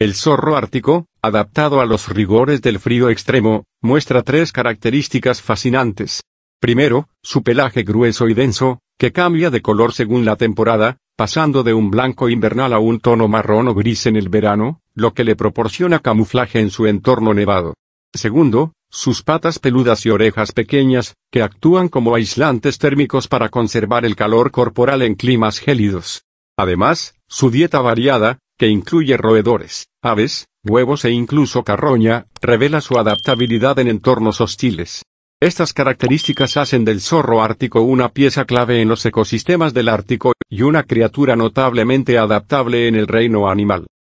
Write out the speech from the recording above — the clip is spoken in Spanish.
El zorro ártico, adaptado a los rigores del frío extremo, muestra tres características fascinantes. Primero, su pelaje grueso y denso, que cambia de color según la temporada, pasando de un blanco invernal a un tono marrón o gris en el verano, lo que le proporciona camuflaje en su entorno nevado. Segundo, sus patas peludas y orejas pequeñas, que actúan como aislantes térmicos para conservar el calor corporal en climas gélidos. Además, su dieta variada, que incluye roedores, aves, huevos e incluso carroña, revela su adaptabilidad en entornos hostiles. Estas características hacen del zorro ártico una pieza clave en los ecosistemas del Ártico, y una criatura notablemente adaptable en el reino animal.